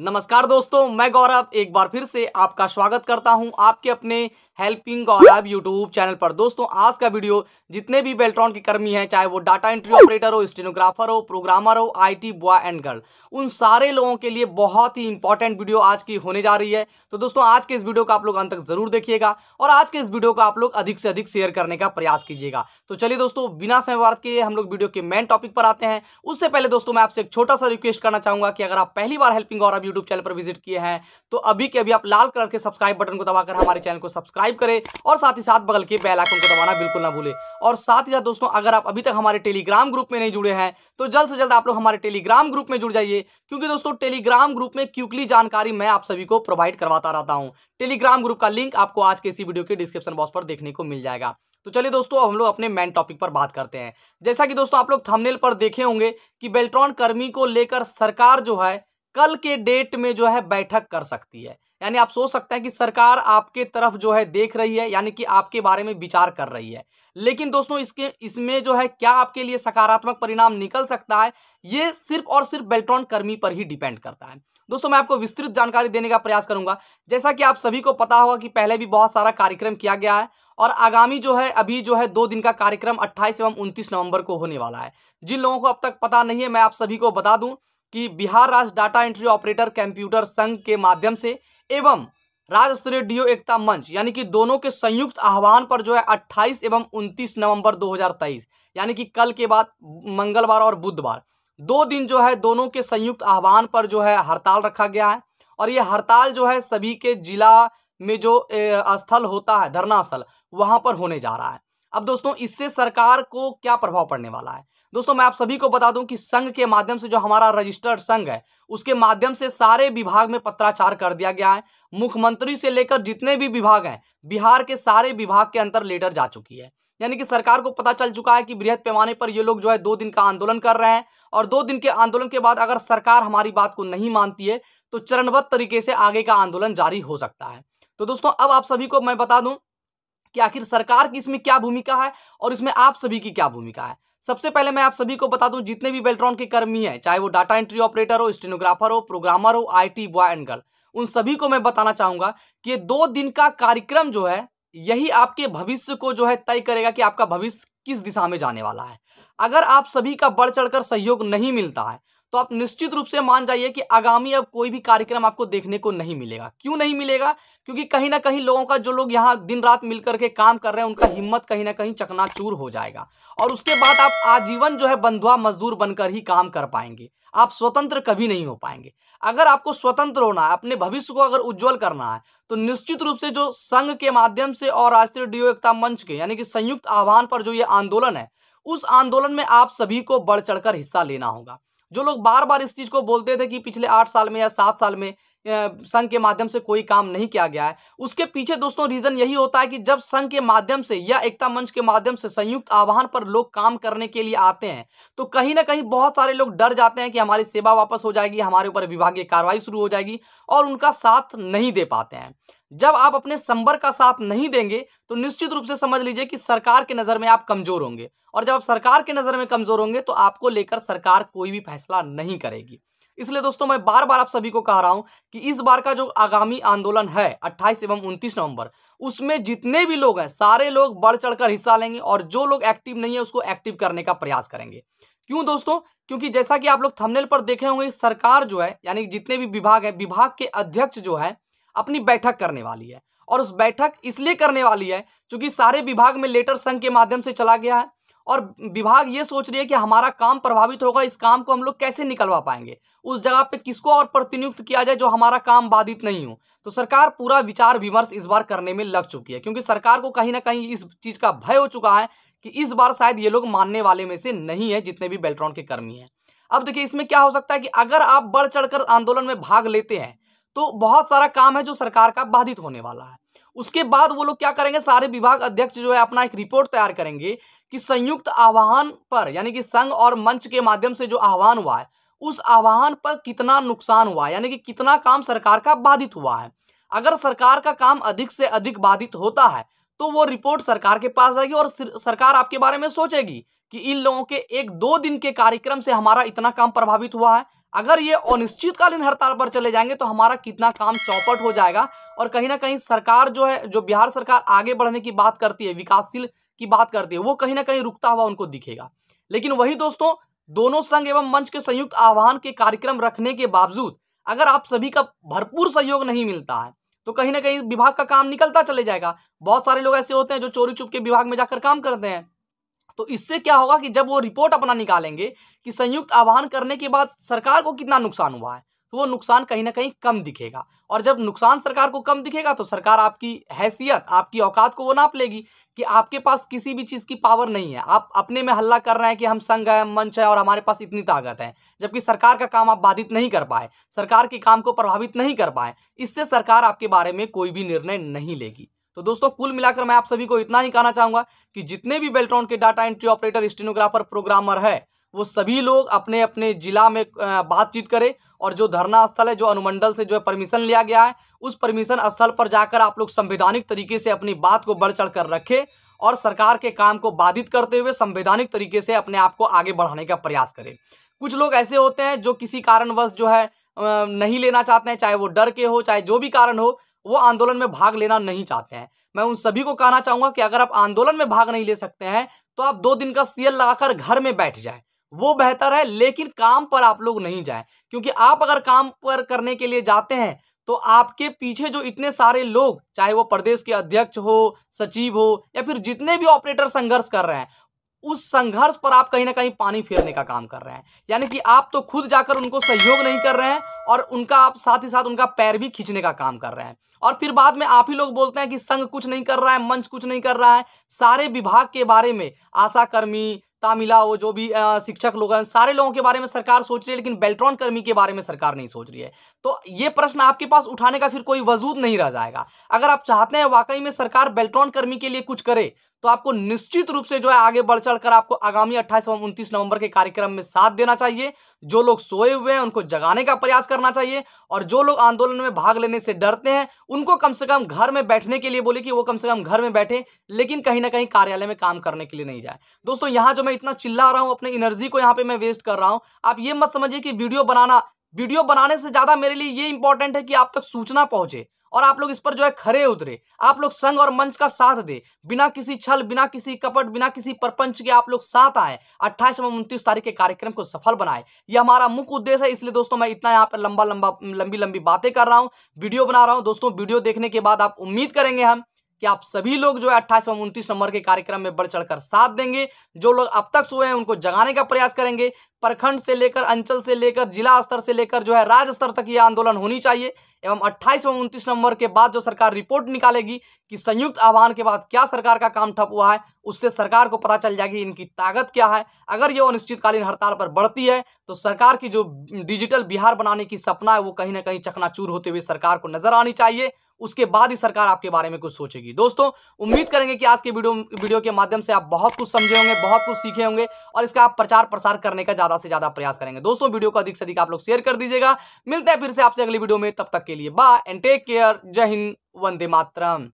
नमस्कार दोस्तों मैं गौरव एक बार फिर से आपका स्वागत करता हूं आपके अपने हेल्पिंग गौरव यूट्यूब चैनल पर दोस्तों आज का वीडियो जितने भी बेल्ट्रॉन के कर्मी हैं चाहे वो डाटा एंट्री ऑपरेटर हो स्टेनोग्राफर हो प्रोग्रामर हो आईटी बॉय एंड गर्ल उन सारे लोगों के लिए बहुत ही इंपॉर्टेंट वीडियो आज की होने जा रही है तो दोस्तों आज के इस वीडियो को आप लोग अंत तक जरूर देखिएगा और आज के इस वीडियो को आप लोग अधिक से अधिक शेयर करने का प्रयास कीजिएगा तो चलिए दोस्तों बिना समय के हम लोग वीडियो के मेन टॉपिक पर आते हैं उससे पहले दोस्तों मैं आपसे एक छोटा सा रिक्वेस्ट करना चाहूँगा कि अगर आप पहली बार हेल्पिंग गौरव यूट्यूब चैनल पर विजिट किए हैं तो अभी के अभी आप लाल कलर के सब्सक्राइब बटन को दबाकर हमारे चैनल को सब्सक्राइब करें और साथ ही साथ बगल के बेल आइकन को दबाना बिल्कुल ना भूलें और साथ ही साथ दोस्तों अगर आप अभी तक हमारे टेलीग्राम ग्रुप में नहीं जुड़े हैं तो जल्द से जल्द आप लोग हमारे टेलीग्राम ग्रुप में जुड़ जाइए क्योंकि दोस्तों टेलीग्राम ग्रुप में क्यूकली जानकारी मैं आप सभी को प्रोवाइड करवाता रहता हूँ टेलीग्राम ग्रुप का लिंक आपको आज के इसी वीडियो के डिस्क्रिप्शन बॉक्स पर देखने को मिल जाएगा तो चलिए दोस्तों अब हम लोग अपने मेन टॉपिक पर बात करते हैं जैसा कि दोस्तों आप लोग थंबनेल पर देखे होंगे कि बेल्ट्रॉन कर्मी को लेकर सरकार जो है कल के डेट में जो है बैठक कर सकती है यानी आप सोच सकते हैं कि सरकार आपके तरफ जो है देख रही है यानी कि आपके बारे में विचार कर रही है लेकिन दोस्तों इसके इसमें जो है क्या आपके लिए सकारात्मक परिणाम निकल सकता है ये सिर्फ और सिर्फ बेल्ट्रॉन कर्मी पर ही डिपेंड करता है दोस्तों मैं आपको विस्तृत जानकारी देने का प्रयास करूंगा जैसा कि आप सभी को पता होगा कि पहले भी बहुत सारा कार्यक्रम किया गया है और आगामी जो है अभी जो है दो दिन का कार्यक्रम 28 एवं 29 नवंबर को होने वाला है जिन लोगों को अब तक पता नहीं है मैं आप सभी को बता दूं कि बिहार राज्य डाटा एंट्री ऑपरेटर कंप्यूटर संघ के माध्यम से एवं राज्य स्तरीय डीओ एकता मंच यानी कि दोनों के संयुक्त आह्वान पर जो है 28 एवं 29 नवंबर 2023 यानी कि कल के बाद मंगलवार और बुधवार दो दिन जो है दोनों के संयुक्त आह्वान पर जो है हड़ताल रखा गया है और ये हड़ताल जो है सभी के जिला में जो स्थल होता है धरना स्थल वहाँ पर होने जा रहा है अब दोस्तों इससे सरकार को क्या प्रभाव पड़ने वाला है दोस्तों मैं आप सभी को बता दूं कि संघ के माध्यम से जो हमारा रजिस्टर्ड संघ है उसके माध्यम से सारे विभाग में पत्राचार कर दिया गया है मुख्यमंत्री से लेकर जितने भी विभाग हैं बिहार के सारे विभाग के अंतर लेटर जा चुकी है यानी कि सरकार को पता चल चुका है कि बृहद पैमाने पर ये लोग जो है दो दिन का आंदोलन कर रहे हैं और दो दिन के आंदोलन के बाद अगर सरकार हमारी बात को नहीं मानती है तो चरणबद्ध तरीके से आगे का आंदोलन जारी हो सकता है तो दोस्तों अब आप सभी को मैं बता दूं कि आखिर सरकार की इसमें क्या भूमिका है और इसमें आप सभी की क्या भूमिका है सबसे पहले मैं आप सभी को बता दूं जितने भी बेल्ट्रॉन के कर्मी हैं चाहे वो डाटा एंट्री ऑपरेटर हो स्टेनोग्राफर हो प्रोग्रामर हो आईटी बॉय एंड गर्ल उन सभी को मैं बताना चाहूंगा कि दो दिन का कार्यक्रम जो है यही आपके भविष्य को जो है तय करेगा कि आपका भविष्य किस दिशा में जाने वाला है अगर आप सभी का बढ़ चढ़कर सहयोग नहीं मिलता है तो आप निश्चित रूप से मान जाइए कि आगामी अब कोई भी कार्यक्रम आपको देखने को नहीं मिलेगा क्यों नहीं मिलेगा क्योंकि कहीं ना कहीं लोगों का जो लोग यहाँ दिन रात मिलकर के काम कर रहे हैं उनका हिम्मत कहीं ना कहीं चकनाचूर हो जाएगा और उसके बाद आप आजीवन जो है बंधुआ मजदूर बनकर ही काम कर पाएंगे आप स्वतंत्र कभी नहीं हो पाएंगे अगर आपको स्वतंत्र होना है अपने भविष्य को अगर उज्जवल करना है तो निश्चित रूप से जो संघ के माध्यम से और राष्ट्रीय डीओ एकता मंच के यानी कि संयुक्त आह्वान पर जो ये आंदोलन है उस आंदोलन में आप सभी को बढ़ चढ़कर हिस्सा लेना होगा जो लोग बार बार इस चीज़ को बोलते थे कि पिछले आठ साल में या सात साल में संघ के माध्यम से कोई काम नहीं किया गया है उसके पीछे दोस्तों रीजन यही होता है कि जब संघ के माध्यम से या एकता मंच के माध्यम से संयुक्त आह्वान पर लोग काम करने के लिए आते हैं तो कहीं ना कहीं बहुत सारे लोग डर जाते हैं कि हमारी सेवा वापस हो जाएगी हमारे ऊपर विभागीय कार्रवाई शुरू हो जाएगी और उनका साथ नहीं दे पाते हैं जब आप अपने संबर का साथ नहीं देंगे तो निश्चित रूप से समझ लीजिए कि सरकार के नज़र में आप कमज़ोर होंगे और जब आप सरकार के नज़र में कमज़ोर होंगे तो आपको लेकर सरकार कोई भी फैसला नहीं करेगी इसलिए दोस्तों मैं बार बार आप सभी को कह रहा हूं कि इस बार का जो आगामी आंदोलन है 28 एवं 29 नवंबर उसमें जितने भी लोग हैं सारे लोग बढ़ चढ़कर हिस्सा लेंगे और जो लोग एक्टिव नहीं है उसको एक्टिव करने का प्रयास करेंगे क्यों दोस्तों क्योंकि जैसा कि आप लोग थमनेल पर देखे होंगे सरकार जो है यानी जितने भी विभाग है विभाग के अध्यक्ष जो है अपनी बैठक करने वाली है और उस बैठक इसलिए करने वाली है क्योंकि सारे विभाग में लेटर संघ के माध्यम से चला गया है और विभाग ये सोच रही है कि हमारा काम प्रभावित होगा इस काम को हम लोग कैसे निकलवा पाएंगे उस जगह पे किसको और प्रतिनियुक्त किया जाए जो हमारा काम बाधित नहीं हो तो सरकार पूरा विचार विमर्श इस बार करने में लग चुकी है क्योंकि सरकार को कहीं ना कहीं इस चीज़ का भय हो चुका है कि इस बार शायद ये लोग मानने वाले में से नहीं है जितने भी बेल्ट्रॉन के कर्मी हैं अब देखिए इसमें क्या हो सकता है कि अगर आप बढ़ चढ़कर आंदोलन में भाग लेते हैं तो बहुत सारा काम है जो सरकार का बाधित होने वाला है उसके बाद वो लोग क्या करेंगे सारे विभाग अध्यक्ष जो है अपना एक रिपोर्ट तैयार करेंगे कि संयुक्त आह्वान पर यानी कि संघ और मंच के माध्यम से जो आह्वान हुआ है उस आह्वान पर कितना नुकसान हुआ यानी कि कितना काम सरकार का बाधित हुआ है अगर सरकार का काम अधिक से अधिक बाधित होता है तो वो रिपोर्ट सरकार के पास आएगी और सरकार आपके बारे में सोचेगी कि इन लोगों के एक दो दिन के कार्यक्रम से हमारा इतना काम प्रभावित हुआ है अगर ये अनिश्चितकालीन हड़ताल पर चले जाएंगे तो हमारा कितना काम चौपट हो जाएगा और कहीं ना कहीं सरकार जो है जो बिहार सरकार आगे बढ़ने की बात करती है विकासशील की बात करती है वो कहीं ना कहीं रुकता हुआ उनको दिखेगा लेकिन वही दोस्तों दोनों संघ एवं मंच के संयुक्त आह्वान के कार्यक्रम रखने के बावजूद अगर आप सभी का भरपूर सहयोग नहीं मिलता है तो कहीं ना कहीं विभाग का काम निकलता चले जाएगा बहुत सारे लोग ऐसे होते हैं जो चोरी चुप के विभाग में जाकर काम करते हैं तो इससे क्या होगा कि जब वो रिपोर्ट अपना निकालेंगे कि संयुक्त आह्वान करने के बाद सरकार को कितना नुकसान हुआ है तो वो नुकसान कहीं ना कहीं कम दिखेगा और जब नुकसान सरकार को कम दिखेगा तो सरकार आपकी हैसियत आपकी औकात को वो नाप लेगी कि आपके पास किसी भी चीज़ की पावर नहीं है आप अपने में हल्ला कर रहे हैं कि हम संघ हैं मंच है और हमारे पास इतनी ताकत है जबकि सरकार का काम आप बाधित नहीं कर पाए सरकार के काम को प्रभावित नहीं कर पाए इससे सरकार आपके बारे में कोई भी निर्णय नहीं लेगी तो दोस्तों कुल मिलाकर मैं आप सभी को इतना ही कहना चाहूँगा कि जितने भी बेल्ट्रॉन के data entry operator stenographer programmer है वो सभी लोग अपने अपने जिला में बातचीत करें और जो धरना स्थल है जो अनुमंडल से जो है परमिशन लिया गया है उस परमिशन स्थल पर जाकर आप लोग संवैधानिक तरीके से अपनी बात को बढ़ चढ़ कर रखें और सरकार के काम को बाधित करते हुए संवैधानिक तरीके से अपने आप को आगे बढ़ाने का प्रयास करें कुछ लोग ऐसे होते हैं जो किसी कारणवश जो है नहीं लेना चाहते हैं चाहे वो डर के हो चाहे जो भी कारण हो वो आंदोलन में भाग लेना नहीं चाहते हैं मैं उन सभी को कहना चाहूंगा कि अगर आप आंदोलन में भाग नहीं ले सकते हैं तो आप दो दिन का सीएल लगाकर घर में बैठ जाए वो बेहतर है लेकिन काम पर आप लोग नहीं जाए क्योंकि आप अगर काम पर करने के लिए जाते हैं तो आपके पीछे जो इतने सारे लोग चाहे वो प्रदेश के अध्यक्ष हो सचिव हो या फिर जितने भी ऑपरेटर संघर्ष कर रहे हैं उस संघर्ष पर आप कहीं ना कहीं पानी फेरने का काम कर रहे हैं यानी कि आप तो खुद जाकर उनको सहयोग नहीं कर रहे हैं और उनका आप साथ ही साथ उनका पैर भी खींचने का काम कर रहे हैं और फिर बाद में आप ही लोग बोलते हैं कि संघ कुछ नहीं कर रहा है मंच कुछ नहीं कर रहा है सारे विभाग के बारे में आशा कर्मी तामिला वो जो भी शिक्षक लोग हैं सारे लोगों के बारे में सरकार सोच रही है लेकिन बेल्ट्रॉन कर्मी के बारे में सरकार नहीं सोच रही है तो ये प्रश्न आपके पास उठाने का फिर कोई वजूद नहीं रह जाएगा अगर आप चाहते हैं वाकई में सरकार बेल्ट्रॉन कर्मी के लिए कुछ करे तो आपको निश्चित रूप से जो है आगे बढ़ चढ़कर आपको आगामी अट्ठाईस एवं उनतीस नवंबर के कार्यक्रम में साथ देना चाहिए जो लोग सोए हुए हैं उनको जगाने का प्रयास करना चाहिए और जो लोग आंदोलन में भाग लेने से डरते हैं उनको कम से कम घर में बैठने के लिए बोले कि वो कम से कम घर में बैठे लेकिन कहीं ना कहीं कार्यालय में काम करने के लिए नहीं जाए दोस्तों यहां जो मैं इतना चिल्ला रहा हूं अपने एनर्जी को यहाँ पे मैं वेस्ट कर रहा हूँ आप ये मत समझिए कि वीडियो बनाना वीडियो बनाने से ज़्यादा मेरे लिए ये इंपॉर्टेंट है कि आप तक सूचना पहुंचे और आप लोग इस पर जो है खरे उतरे आप लोग संघ और मंच का साथ दे बिना किसी छल बिना किसी कपट बिना किसी परपंच के आप लोग साथ आए अट्ठाईस एवं उनतीस तारीख के कार्यक्रम को सफल बनाए यह हमारा मुख्य उद्देश्य है इसलिए दोस्तों मैं इतना यहाँ पर लंबा लंबा लंबी लंबी बातें कर रहा हूँ वीडियो बना रहा हूँ दोस्तों वीडियो देखने के बाद आप उम्मीद करेंगे हम कि आप सभी लोग जो है अट्ठाईस एवं उनतीस नंबर के कार्यक्रम में बढ़ चढ़कर साथ देंगे जो लोग अब तक सोए हैं उनको जगाने का प्रयास करेंगे प्रखंड से लेकर अंचल से लेकर जिला स्तर से लेकर जो है राज्य स्तर तक ये आंदोलन होनी चाहिए एवं 28 एवं उनतीस नंबर के बाद जो सरकार रिपोर्ट निकालेगी कि संयुक्त आह्वान के बाद क्या सरकार का काम ठप हुआ है उससे सरकार को पता चल जाएगी इनकी ताकत क्या है अगर ये अनिश्चितकालीन हड़ताल पर बढ़ती है तो सरकार की जो डिजिटल बिहार बनाने की सपना है वो कहीं ना कहीं चकनाचूर होते हुए सरकार को नजर आनी चाहिए उसके बाद ही सरकार आपके बारे में कुछ सोचेगी दोस्तों उम्मीद करेंगे कि आज के वीडियो वीडियो के माध्यम से आप बहुत कुछ समझे होंगे बहुत कुछ सीखे होंगे और इसका आप प्रचार प्रसार करने का ज़्यादा से ज़्यादा प्रयास करेंगे दोस्तों वीडियो को अधिक से अधिक आप लोग शेयर कर दीजिएगा मिलते हैं फिर से आपसे अगली वीडियो में तब तक के लिए बा एंड टेक केयर जय हिंद वंदे मातरम